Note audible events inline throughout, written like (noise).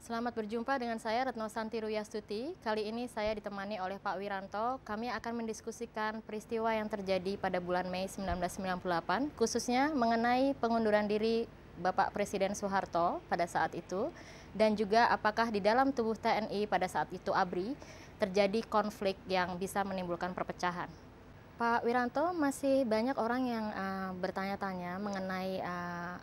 Selamat berjumpa dengan saya Retno Santi Ruyastuti. Kali ini saya ditemani oleh Pak Wiranto. Kami akan mendiskusikan peristiwa yang terjadi pada bulan Mei 1998, khususnya mengenai pengunduran diri Bapak Presiden Soeharto pada saat itu, dan juga apakah di dalam tubuh TNI pada saat itu ABRI terjadi konflik yang bisa menimbulkan perpecahan. Pak Wiranto, masih banyak orang yang uh, bertanya-tanya mengenai uh,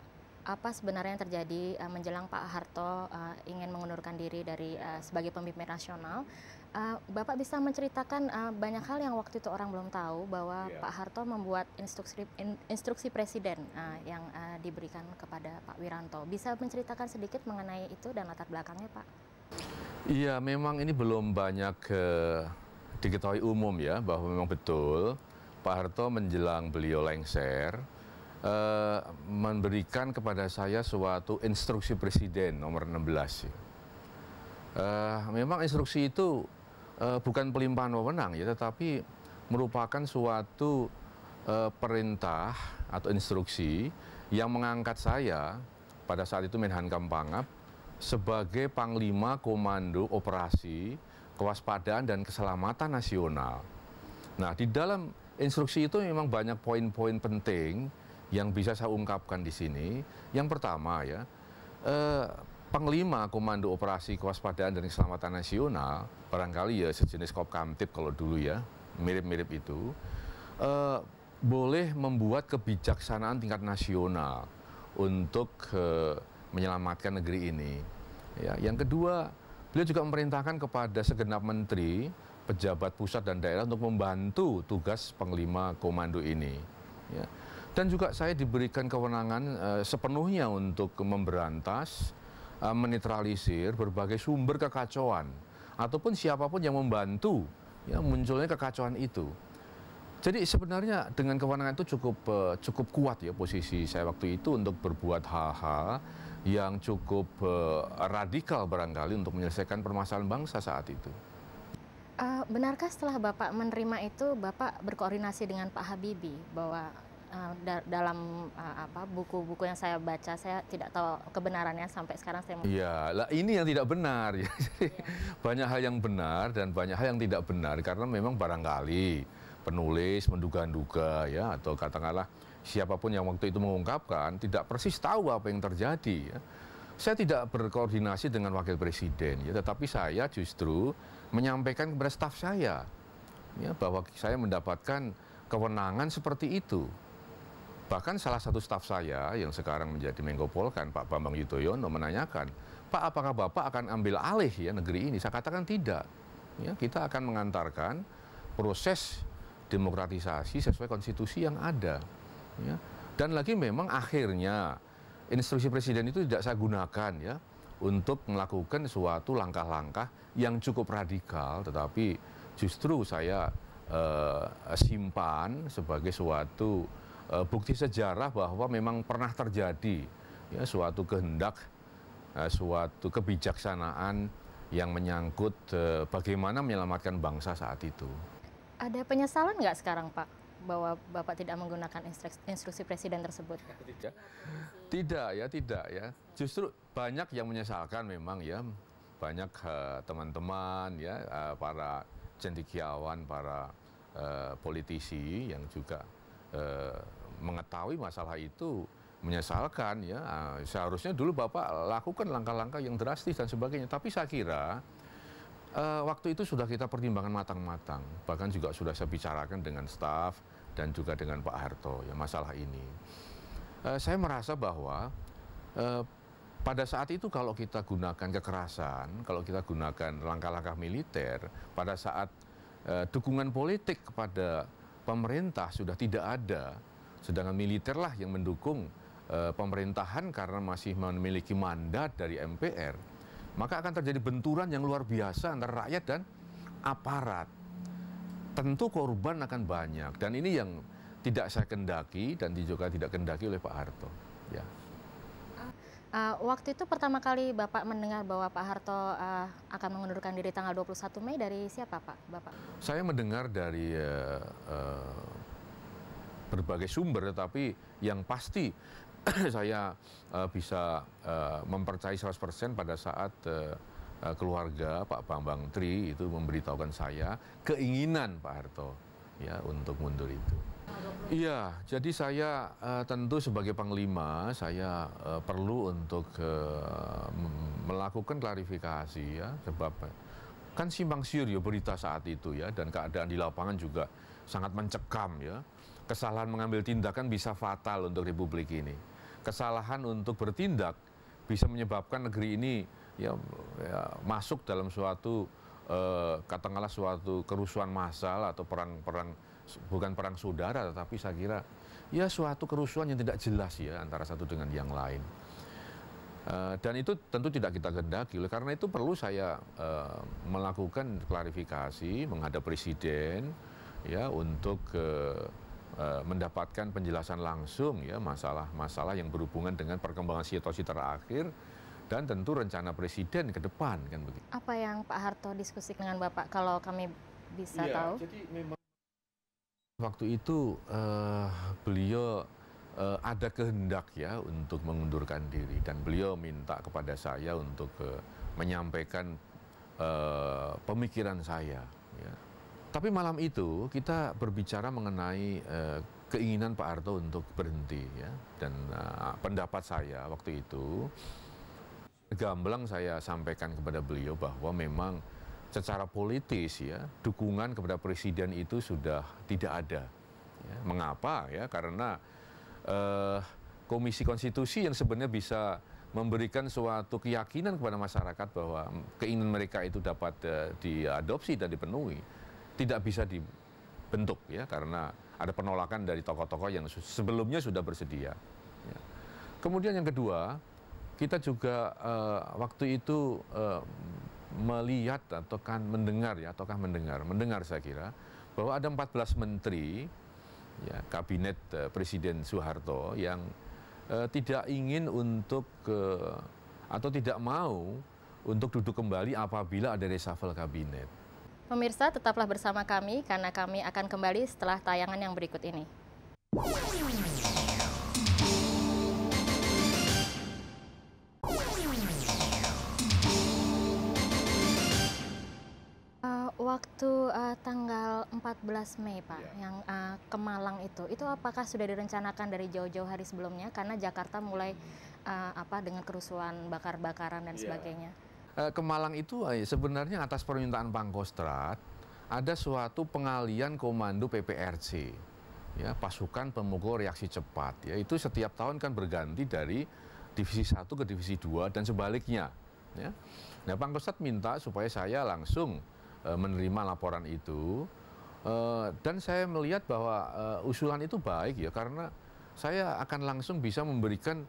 apa sebenarnya yang terjadi uh, menjelang Pak Harto uh, ingin mengundurkan diri dari uh, sebagai pemimpin nasional. Uh, Bapak bisa menceritakan uh, banyak hal yang waktu itu orang belum tahu bahwa yeah. Pak Harto membuat instruksi in, instruksi presiden uh, yang uh, diberikan kepada Pak Wiranto. Bisa menceritakan sedikit mengenai itu dan latar belakangnya, Pak? Iya, memang ini belum banyak eh, diketahui umum ya bahwa memang betul Pak Harto menjelang beliau lengser eh, memberikan kepada saya suatu instruksi presiden nomor 16. Ya. Eh, memang instruksi itu eh, bukan pelimpahan wewenang ya, tetapi merupakan suatu eh, perintah atau instruksi yang mengangkat saya pada saat itu Menhan Kampangap sebagai Panglima Komando Operasi Kewaspadaan dan Keselamatan Nasional. Nah, di dalam instruksi itu memang banyak poin-poin penting yang bisa saya ungkapkan di sini. Yang pertama ya, eh, Panglima Komando Operasi Kewaspadaan dan Keselamatan Nasional, barangkali ya sejenis Kopkamtib kalau dulu ya, mirip-mirip itu, eh, boleh membuat kebijaksanaan tingkat nasional untuk eh, menyelamatkan negeri ini. Ya, yang kedua, beliau juga memerintahkan kepada segenap menteri, pejabat pusat dan daerah untuk membantu tugas penglima komando ini. Ya. Dan juga saya diberikan kewenangan uh, sepenuhnya untuk memberantas, uh, menetralisir berbagai sumber kekacauan ataupun siapapun yang membantu ya, munculnya kekacauan itu. Jadi sebenarnya dengan kewenangan itu cukup eh, cukup kuat ya posisi saya waktu itu untuk berbuat hal-hal yang cukup uh, radikal barangkali untuk menyelesaikan permasalahan bangsa saat itu. Uh, benarkah setelah Bapak menerima itu Bapak berkoordinasi dengan Pak Habibie bahwa uh, da dalam uh, apa buku-buku yang saya baca saya tidak tahu kebenarannya sampai sekarang saya Iya, lah ini yang tidak benar. (laughs) Jadi ya. banyak hal yang benar dan banyak hal yang tidak benar karena memang barangkali penulis menduga-duga ya atau katakanlah siapapun yang waktu itu mengungkapkan tidak persis tahu apa yang terjadi. Ya. Saya tidak berkoordinasi dengan wakil presiden, ya, tetapi saya justru menyampaikan kepada staf saya ya, bahwa saya mendapatkan kewenangan seperti itu. Bahkan salah satu staf saya yang sekarang menjadi Menko Polkan, Pak Bambang Yudhoyono menanyakan, Pak apakah Bapak akan ambil alih ya negeri ini? Saya katakan tidak. Ya, kita akan mengantarkan proses demokratisasi sesuai konstitusi yang ada. Ya. Dan lagi memang akhirnya instruksi presiden itu tidak saya gunakan ya untuk melakukan suatu langkah-langkah yang cukup radikal, tetapi justru saya uh, simpan sebagai suatu uh, bukti sejarah bahwa memang pernah terjadi ya, suatu kehendak, uh, suatu kebijaksanaan yang menyangkut uh, bagaimana menyelamatkan bangsa saat itu. Ada penyesalan nggak sekarang, Pak? bahwa Bapak tidak menggunakan instruksi, presiden tersebut? Tidak. ya, tidak ya. Justru banyak yang menyesalkan memang ya. Banyak eh, teman-teman uh, ya uh, para cendekiawan, para uh, politisi yang juga uh, mengetahui masalah itu menyesalkan ya seharusnya dulu bapak lakukan langkah-langkah yang drastis dan sebagainya tapi saya kira uh, waktu itu sudah kita pertimbangkan matang-matang bahkan juga sudah saya bicarakan dengan staff dan juga dengan Pak Harto ya masalah ini. Uh, saya merasa bahwa uh, pada saat itu kalau kita gunakan kekerasan, kalau kita gunakan langkah-langkah militer, pada saat uh, dukungan politik kepada pemerintah sudah tidak ada, sedangkan militerlah yang mendukung pemerintahan karena masih memiliki mandat dari MPR, maka akan terjadi benturan yang luar biasa antara rakyat dan aparat tentu korban akan banyak dan ini yang tidak saya kendaki dan juga tidak kendaki oleh Pak Harto. Ya. Uh, waktu itu pertama kali Bapak mendengar bahwa Pak Harto uh, akan mengundurkan diri tanggal 21 Mei dari siapa Pak? Bapak? Saya mendengar dari uh, uh, berbagai sumber tetapi yang pasti (clears throat) saya uh, bisa uh, mempercayai 100% pada saat uh, Eh, keluarga Pak Bambang Tri itu memberitahukan saya keinginan Pak Harto ya untuk mundur itu. Iya, jadi saya uh, tentu sebagai panglima saya uh, perlu untuk uh, melakukan klarifikasi ya sebab kan simpang siur ya berita saat itu ya dan keadaan di lapangan juga sangat mencekam ya. Kesalahan mengambil tindakan bisa fatal untuk republik ini. Kesalahan untuk bertindak bisa menyebabkan negeri ini ya, ya masuk dalam suatu eh, katakanlah suatu kerusuhan massal atau perang-perang bukan perang saudara tetapi saya kira ya suatu kerusuhan yang tidak jelas ya antara satu dengan yang lain. Eh, dan itu tentu tidak kita kendaki. Oleh karena itu perlu saya eh, melakukan klarifikasi menghadap presiden ya untuk eh, mendapatkan penjelasan langsung ya masalah-masalah yang berhubungan dengan perkembangan situasi terakhir dan tentu rencana presiden ke depan kan begitu. Apa yang Pak Harto diskusi dengan Bapak kalau kami bisa ya, tahu? Jadi memang waktu itu uh, beliau uh, ada kehendak ya untuk mengundurkan diri dan beliau minta kepada saya untuk uh, menyampaikan uh, pemikiran saya. Ya. Tapi malam itu kita berbicara mengenai uh, keinginan Pak Harto untuk berhenti ya dan uh, pendapat saya waktu itu gamblang saya sampaikan kepada beliau bahwa memang secara politis ya dukungan kepada presiden itu sudah tidak ada. Ya, mengapa ya? Karena eh, Komisi Konstitusi yang sebenarnya bisa memberikan suatu keyakinan kepada masyarakat bahwa keinginan mereka itu dapat eh, diadopsi dan dipenuhi tidak bisa dibentuk ya karena ada penolakan dari tokoh-tokoh yang sebelumnya sudah bersedia. Ya. Kemudian yang kedua kita juga uh, waktu itu uh, melihat atau kan mendengar ya ataukah mendengar mendengar saya kira bahwa ada 14 menteri ya kabinet uh, Presiden Soeharto yang uh, tidak ingin untuk uh, atau tidak mau untuk duduk kembali apabila ada reshuffle kabinet. Pemirsa tetaplah bersama kami karena kami akan kembali setelah tayangan yang berikut ini. uh, tanggal 14 Mei Pak yeah. yang uh, ke Malang itu itu apakah sudah direncanakan dari jauh-jauh hari sebelumnya karena Jakarta mulai uh, apa dengan kerusuhan bakar-bakaran dan yeah. sebagainya uh, ke Malang itu sebenarnya atas permintaan Pangkostrat ada suatu pengalian komando PPRC ya pasukan pemukul reaksi cepat ya itu setiap tahun kan berganti dari divisi 1 ke divisi 2 dan sebaliknya ya nah Pangkostrat minta supaya saya langsung Eh, menerima laporan itu eh, dan saya melihat bahwa eh, usulan itu baik ya karena saya akan langsung bisa memberikan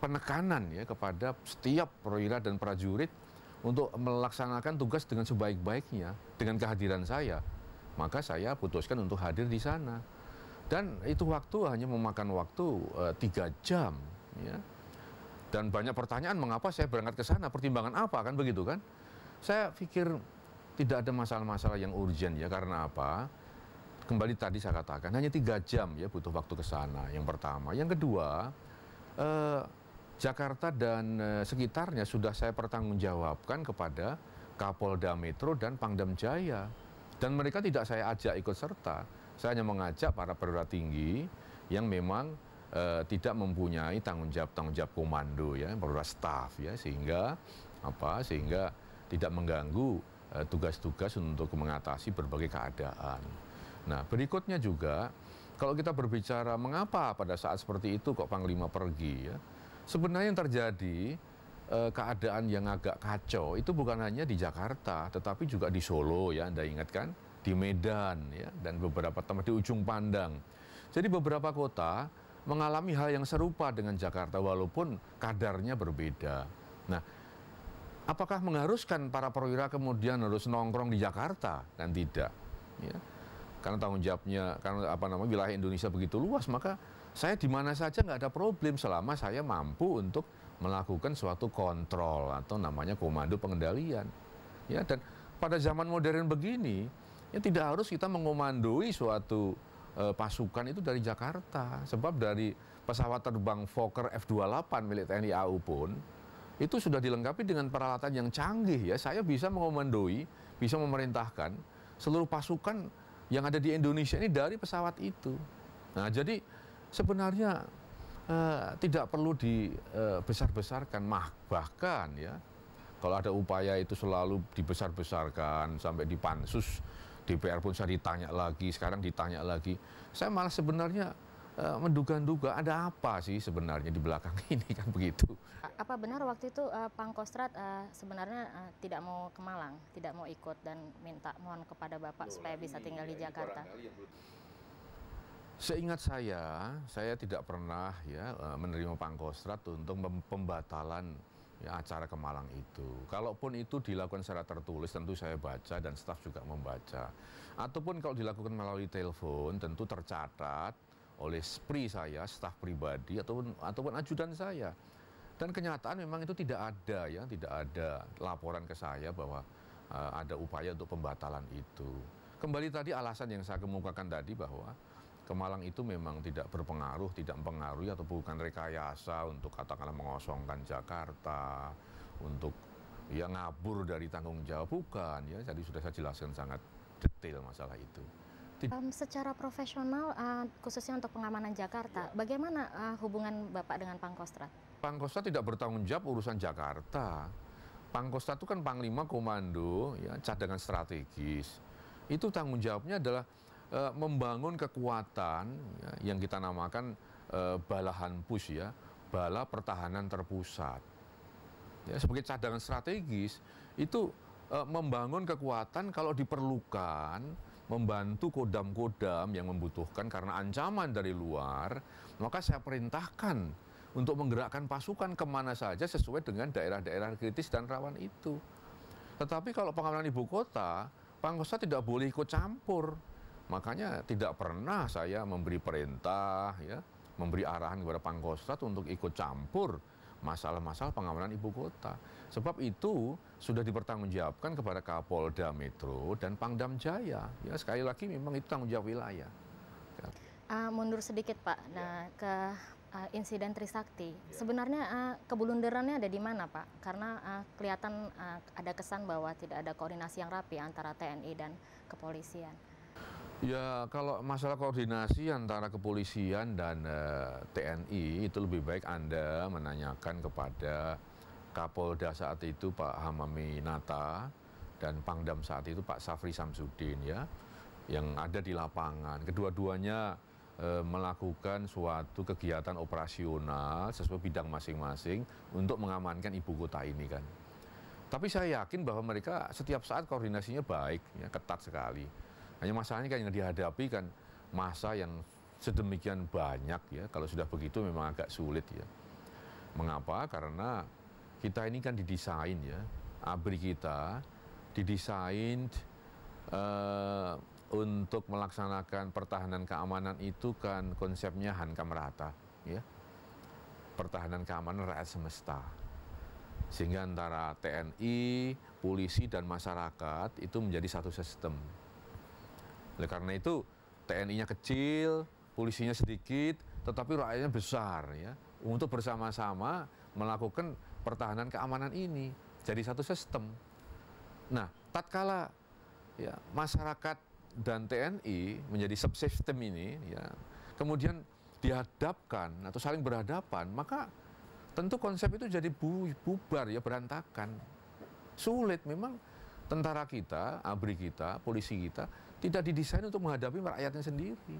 penekanan ya kepada setiap perwira dan prajurit untuk melaksanakan tugas dengan sebaik-baiknya dengan kehadiran saya maka saya putuskan untuk hadir di sana dan itu waktu hanya memakan waktu tiga jam ya dan banyak pertanyaan mengapa saya berangkat ke sana pertimbangan apa kan begitu kan saya pikir tidak ada masalah-masalah yang urgent ya karena apa? Kembali tadi saya katakan hanya tiga jam ya butuh waktu ke sana. Yang pertama, yang kedua eh, Jakarta dan eh, sekitarnya sudah saya pertanggungjawabkan kepada Kapolda Metro dan Pangdam Jaya dan mereka tidak saya ajak ikut serta. Saya hanya mengajak para perwira tinggi yang memang eh, tidak mempunyai tanggung jawab tanggung jawab komando ya perwira staff ya sehingga apa sehingga tidak mengganggu Eh, tugas-tugas untuk mengatasi berbagai keadaan. Nah, berikutnya juga kalau kita berbicara mengapa pada saat seperti itu kok Panglima pergi ya. Sebenarnya yang terjadi eh, keadaan yang agak kacau itu bukan hanya di Jakarta tetapi juga di Solo ya Anda ingatkan di Medan ya dan beberapa tempat di ujung pandang. Jadi beberapa kota mengalami hal yang serupa dengan Jakarta walaupun kadarnya berbeda. Nah, apakah mengharuskan para perwira kemudian harus nongkrong di Jakarta dan tidak ya karena tanggung jawabnya karena apa namanya wilayah Indonesia begitu luas maka saya di mana saja nggak ada problem selama saya mampu untuk melakukan suatu kontrol atau namanya komando pengendalian ya dan pada zaman modern begini ya tidak harus kita mengomandoi suatu uh, pasukan itu dari Jakarta sebab dari pesawat terbang Fokker F28 milik TNI AU pun itu sudah dilengkapi dengan peralatan yang canggih ya. Saya bisa mengomandoi, bisa memerintahkan seluruh pasukan yang ada di Indonesia ini dari pesawat itu. Nah, jadi sebenarnya uh, tidak perlu dibesar-besarkan, eh, mah bahkan ya kalau ada upaya itu selalu dibesar-besarkan sampai di pansus DPR pun saya ditanya lagi, sekarang ditanya lagi. Saya malah sebenarnya Eh, menduga-duga ada apa sih sebenarnya di belakang (laughs) ini kan begitu. Apa benar waktu itu uh, eh, Pangkostrat uh, eh, sebenarnya uh, tidak mau ke Malang, tidak mau ikut dan minta mohon kepada Bapak Loh, supaya bisa tinggal di Jakarta? Seingat saya, saya tidak pernah ya menerima pangkostrat untuk pembatalan ya, acara ke Malang itu. Kalaupun itu dilakukan secara tertulis, tentu saya baca dan staf juga membaca. Ataupun kalau dilakukan melalui telepon, tentu tercatat oleh spri saya, staf pribadi ataupun ataupun ajudan saya. Dan kenyataan memang itu tidak ada ya, tidak ada laporan ke saya bahwa uh, ada upaya untuk pembatalan itu. Kembali tadi alasan yang saya kemukakan tadi bahwa Kemalang itu memang tidak berpengaruh, tidak mempengaruhi atau bukan rekayasa untuk katakanlah mengosongkan Jakarta, untuk ya ngabur dari tanggung jawab bukan ya. Jadi sudah saya jelaskan sangat detail masalah itu. Um, secara profesional, uh, khususnya untuk pengamanan Jakarta, ya. bagaimana uh, hubungan Bapak dengan Pangkostrat? Pangkostrat tidak bertanggung jawab urusan Jakarta. Pangkostrat itu kan Panglima Komando, ya, cadangan strategis. Itu tanggung jawabnya adalah uh, membangun kekuatan ya, yang kita namakan uh, balahan push ya, bala pertahanan terpusat. Ya, sebagai cadangan strategis itu uh, membangun kekuatan kalau diperlukan membantu kodam-kodam yang membutuhkan karena ancaman dari luar, maka saya perintahkan untuk menggerakkan pasukan kemana saja sesuai dengan daerah-daerah kritis dan rawan itu. Tetapi kalau pengamanan ibu kota, pangkosa tidak boleh ikut campur. Makanya tidak pernah saya memberi perintah, ya, memberi arahan kepada pangkosa untuk ikut campur masalah-masalah pengamanan ibu kota. Sebab itu sudah dipertanggungjawabkan kepada Kapolda Metro dan Pangdam Jaya. Ya sekali lagi memang itu tanggung jawab wilayah. Uh, mundur sedikit Pak, ya. nah yeah. ke uh, insiden Trisakti. Yeah. Sebenarnya uh, ah, kebulunderannya ada di mana Pak? Karena uh, kelihatan uh, ada kesan bahwa tidak ada koordinasi yang rapi antara TNI dan kepolisian. Ya kalau masalah koordinasi antara kepolisian dan uh, eh, TNI itu lebih baik Anda menanyakan kepada Kapolda saat itu Pak Hamami Nata dan Pangdam saat itu Pak Safri Samsudin ya yang ada di lapangan. Kedua-duanya e, melakukan suatu kegiatan operasional sesuai bidang masing-masing untuk mengamankan ibu kota ini kan. Tapi saya yakin bahwa mereka setiap saat koordinasinya baik, ya, ketat sekali hanya masalahnya kan yang dihadapi kan masa yang sedemikian banyak ya. Kalau sudah begitu memang agak sulit ya. Mengapa? Karena kita ini kan didesain ya. ABRI kita didesain uh, untuk melaksanakan pertahanan keamanan itu kan konsepnya hankam rata ya. Pertahanan keamanan rakyat semesta sehingga antara TNI, polisi, dan masyarakat itu menjadi satu sistem. Oleh karena itu TNI-nya kecil, polisinya sedikit, tetapi rakyatnya besar ya untuk bersama-sama melakukan pertahanan keamanan ini. Jadi satu sistem. Nah, tatkala ya masyarakat dan TNI menjadi subsistem ini ya kemudian dihadapkan atau saling berhadapan, maka tentu konsep itu jadi bu bubar ya berantakan. Sulit memang tentara kita, abri kita, polisi kita tidak didesain untuk menghadapi rakyatnya sendiri.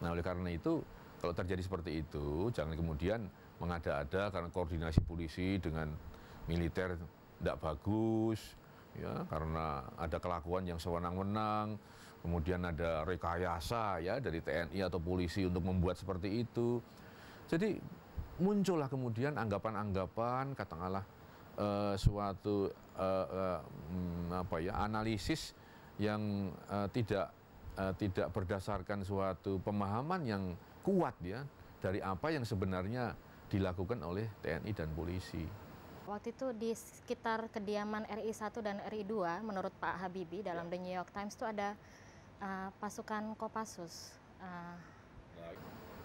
Nah, oleh karena itu, kalau terjadi seperti itu, jangan kemudian mengada-ada karena koordinasi polisi dengan militer tidak bagus, ya, karena ada kelakuan yang sewenang-wenang, kemudian ada rekayasa ya dari TNI atau polisi untuk membuat seperti itu. Jadi muncullah kemudian anggapan-anggapan, katakanlah uh, suatu uh, uh, apa ya analisis yang uh, tidak uh, tidak berdasarkan suatu pemahaman yang kuat ya dari apa yang sebenarnya dilakukan oleh TNI dan polisi. Waktu itu di sekitar kediaman RI 1 dan RI 2 menurut Pak Habibie dalam ya. The New York Times itu ada uh, pasukan Kopassus. Uh,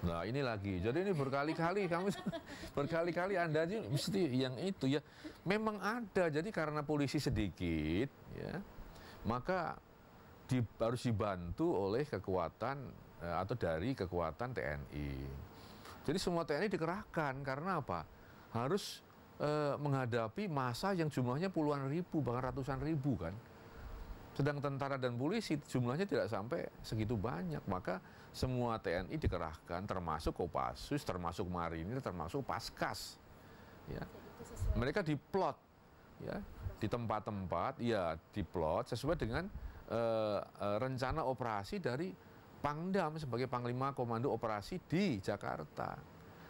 Nah ini lagi, jadi ini berkali-kali kami (laughs) berkali-kali Anda aja mesti yang itu ya. Memang ada, jadi karena polisi sedikit ya, maka di, harus dibantu oleh kekuatan eh, atau dari kekuatan TNI. Jadi semua TNI dikerahkan karena apa? Harus e, menghadapi masa yang jumlahnya puluhan ribu bahkan ratusan ribu kan. Sedang tentara dan polisi jumlahnya tidak sampai segitu banyak. Maka semua TNI dikerahkan termasuk Kopassus, termasuk Marinir, termasuk Paskas. Ya. Mereka diplot ya di tempat-tempat ya diplot sesuai dengan Eh, eh, rencana operasi dari Pangdam sebagai Panglima Komando Operasi di Jakarta.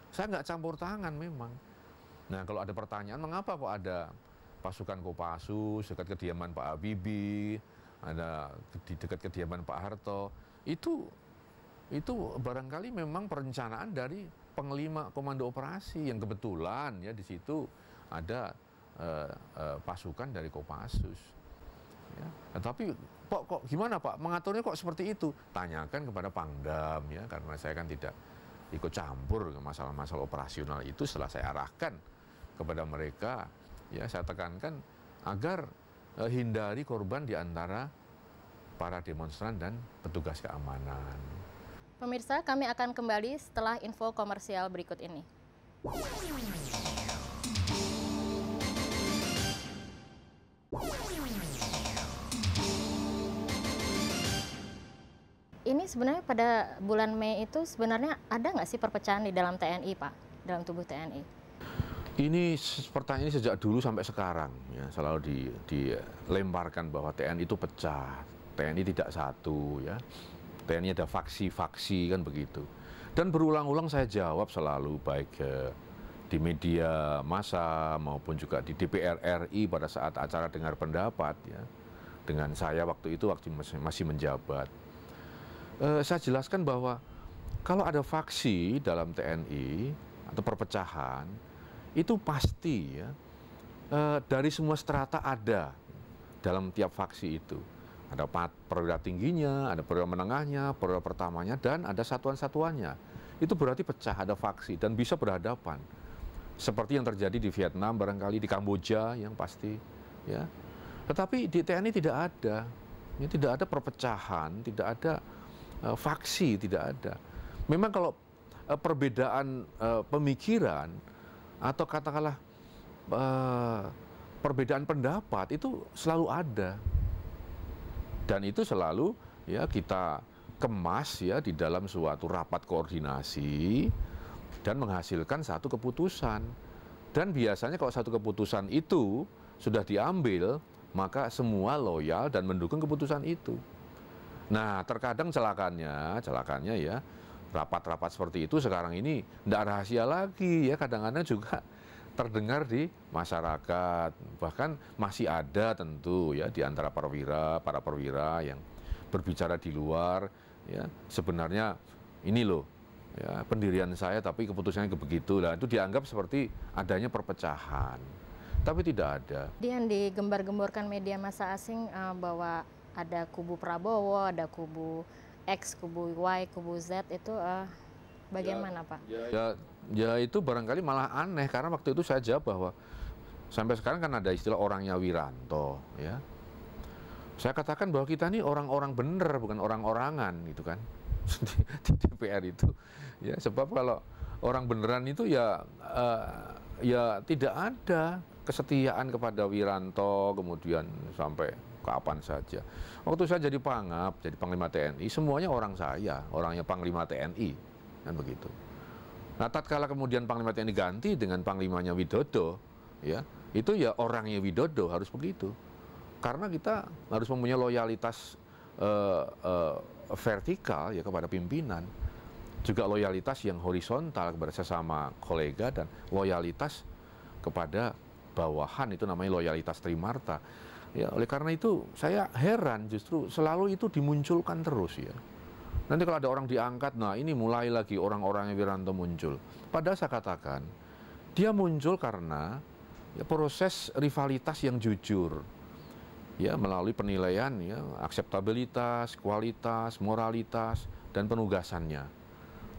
Saya nggak campur tangan memang. Nah kalau ada pertanyaan mengapa kok ada pasukan Kopassus dekat kediaman Pak Habibie, ada di dekat kediaman Pak Harto, itu itu barangkali memang perencanaan dari panglima komando operasi yang kebetulan ya di situ ada uh, uh, pasukan dari Kopassus. Ya. Ya, tapi kok kok gimana Pak mengaturnya kok seperti itu? Tanyakan kepada Pangdam ya karena saya kan tidak ikut campur masalah-masalah operasional itu setelah saya arahkan kepada mereka ya saya tekankan agar eh, hindari korban di antara para demonstran dan petugas keamanan. Pemirsa, kami akan kembali setelah info komersial berikut ini. sebenarnya pada bulan Mei itu sebenarnya ada nggak sih perpecahan di dalam TNI Pak, dalam tubuh TNI? Ini pertanyaan ini sejak dulu sampai sekarang ya selalu di, dilemparkan bahwa TNI itu pecah, TNI tidak satu ya, TNI ada faksi-faksi kan begitu. Dan berulang-ulang saya jawab selalu baik eh, di media massa maupun juga di DPR RI pada saat acara dengar pendapat ya dengan saya waktu itu waktu masih menjabat eh, saya jelaskan bahwa kalau ada faksi dalam TNI atau perpecahan itu pasti ya eh, dari semua strata ada dalam tiap faksi itu ada perwira tingginya, ada perwira menengahnya, perwira pertamanya dan ada satuan-satuannya. Itu berarti pecah ada faksi dan bisa berhadapan. Seperti yang terjadi di Vietnam barangkali di Kamboja yang pasti ya. Tetapi di TNI tidak ada. Ya, tidak ada perpecahan, tidak ada uh, faksi tidak ada. Memang kalau uh, perbedaan uh, pemikiran atau katakanlah uh, perbedaan pendapat itu selalu ada dan itu selalu ya kita kemas ya di dalam suatu rapat koordinasi dan menghasilkan satu keputusan dan biasanya kalau satu keputusan itu sudah diambil maka semua loyal dan mendukung keputusan itu. Nah, terkadang celakanya, celakanya ya rapat-rapat seperti itu sekarang ini tidak rahasia lagi ya kadang-kadang juga terdengar di masyarakat bahkan masih ada tentu ya di antara perwira para perwira yang berbicara di luar ya sebenarnya ini loh ya pendirian saya tapi keputusannya begitu lah itu dianggap seperti adanya perpecahan tapi tidak ada. dia Yang digembar-gemborkan media massa asing uh, bahwa ada kubu Prabowo, ada kubu X, kubu Y, kubu Z itu uh, bagaimana ya, Pak? Ya, ya, ya, itu barangkali malah aneh karena waktu itu saya jawab bahwa sampai sekarang kan ada istilah orangnya Wiranto ya. Saya katakan bahwa kita ini orang-orang bener bukan orang-orangan gitu kan (laughs) di DPR itu ya sebab kalau orang beneran itu ya uh, ya tidak ada kesetiaan kepada Wiranto kemudian sampai kapan saja. Waktu saya jadi pangap, jadi panglima TNI, semuanya orang saya, orangnya panglima TNI, dan begitu. Nah, tatkala kemudian panglima TNI ganti dengan panglimanya Widodo, ya itu ya orangnya Widodo harus begitu. Karena kita harus mempunyai loyalitas uh, uh, vertikal ya kepada pimpinan, juga loyalitas yang horizontal kepada sesama kolega dan loyalitas kepada bawahan itu namanya loyalitas Trimarta. Ya, oleh karena itu saya heran justru selalu itu dimunculkan terus ya. Nanti kalau ada orang diangkat, nah ini mulai lagi orang orangnya Wiranto muncul. Padahal saya katakan, dia muncul karena ya, proses rivalitas yang jujur. Ya, melalui penilaian ya, akseptabilitas, kualitas, moralitas, dan penugasannya.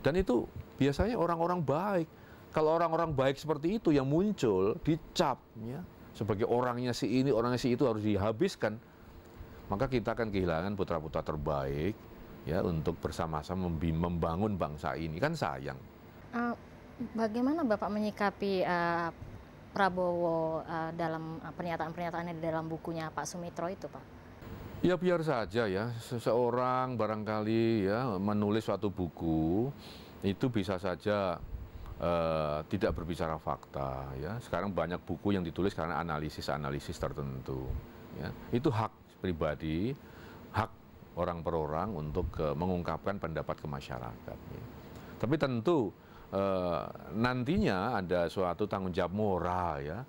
Dan itu biasanya orang-orang baik. Kalau orang-orang baik seperti itu yang muncul, dicap ya, sebagai orangnya si ini, orangnya si itu harus dihabiskan, maka kita akan kehilangan putra-putra terbaik ya untuk bersama-sama membangun bangsa ini kan sayang. Uh, bagaimana Bapak menyikapi uh, Prabowo uh, dalam pernyataan-pernyataannya dalam bukunya Pak Sumitro itu, Pak? Ya biar saja ya seseorang barangkali ya menulis suatu buku itu bisa saja Eh, tidak berbicara fakta ya sekarang banyak buku yang ditulis karena analisis-analisis tertentu ya itu hak pribadi hak orang per orang untuk uh, mengungkapkan pendapat ke masyarakat ya. tapi tentu uh, nantinya ada suatu tanggung jawab moral ya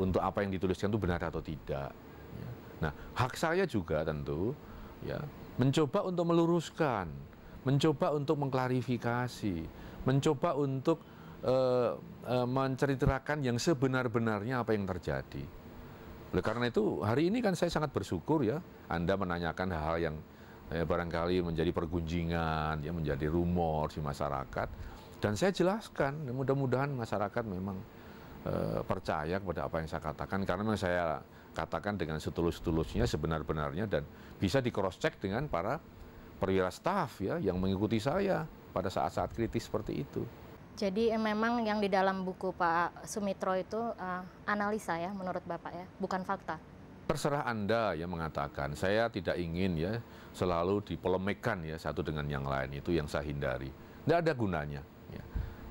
untuk apa yang dituliskan itu benar atau tidak ya. nah hak saya juga tentu ya mencoba untuk meluruskan mencoba untuk mengklarifikasi mencoba untuk uh, uh, menceritakan yang sebenar-benarnya apa yang terjadi. Oleh karena itu hari ini kan saya sangat bersyukur ya Anda menanyakan hal-hal yang ya, barangkali menjadi pergunjingan, ya menjadi rumor di masyarakat dan saya jelaskan ya, mudah-mudahan masyarakat memang percaya kepada apa yang saya katakan karena memang saya katakan dengan setulus-tulusnya sebenar-benarnya dan bisa di cross check dengan para perwira staff ya yang mengikuti saya pada saat-saat kritis seperti itu. Jadi eh, memang yang di dalam buku Pak Sumitro itu uh, analisa ya menurut Bapak ya, bukan fakta. Terserah Anda ya mengatakan, saya tidak ingin ya selalu dipolemikkan ya satu dengan yang lain itu yang saya hindari. Tidak ada gunanya. Ya.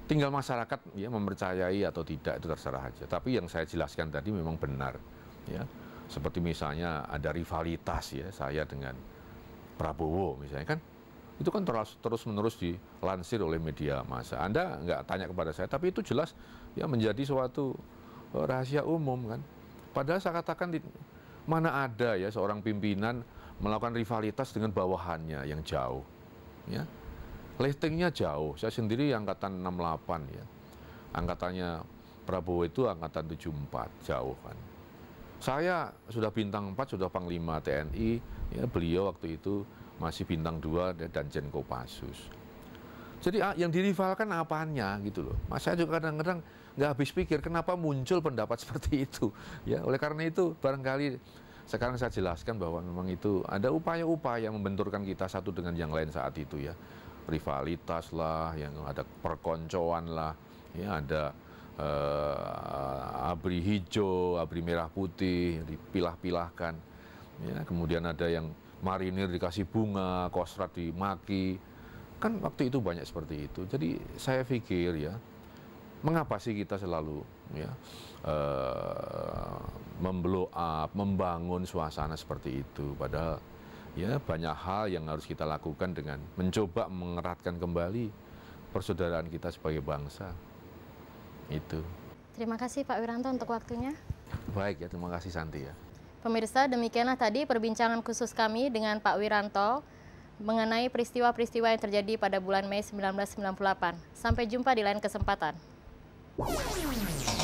Tinggal masyarakat ya mempercayai atau tidak itu terserah aja. Tapi yang saya jelaskan tadi memang benar. Ya. Seperti misalnya ada rivalitas ya saya dengan Prabowo misalnya kan itu kan terus, terus menerus dilansir oleh media massa. Anda nggak tanya kepada saya, tapi itu jelas ya menjadi suatu eh, rahasia umum kan. Padahal saya katakan di, mana ada ya seorang pimpinan melakukan rivalitas dengan bawahannya yang jauh. Ya, liftingnya jauh. Saya sendiri angkatan 68 ya, angkatannya Prabowo itu angkatan 74 jauh kan. Saya sudah bintang 4, sudah panglima TNI, ya beliau waktu itu masih bintang dua dan Jenko Pasus. Jadi ah, yang dirivalkan apanya gitu loh. Mas saya juga kadang-kadang nggak habis pikir kenapa muncul pendapat (laughs) seperti itu. Ya oleh karena itu barangkali sekarang saya jelaskan bahwa memang itu ada upaya-upaya membenturkan kita satu dengan yang lain saat itu ya. Rivalitas lah, yang ada perkoncoan lah, ya ada eh, abri hijau, abri merah putih, dipilah-pilahkan. Ya, kemudian ada yang marinir dikasih bunga, kosrat dimaki. Kan waktu itu banyak seperti itu. Jadi saya pikir ya, mengapa sih kita selalu ya uh, memblow up, membangun suasana seperti itu padahal ya banyak hal yang harus kita lakukan dengan mencoba mengeratkan kembali persaudaraan kita sebagai bangsa. Itu. Terima kasih Pak Wiranto untuk waktunya. Baik ya, terima kasih Santi ya. Pemirsa, demikianlah tadi perbincangan khusus kami dengan Pak Wiranto mengenai peristiwa-peristiwa yang terjadi pada bulan Mei 1998. Sampai jumpa di lain kesempatan.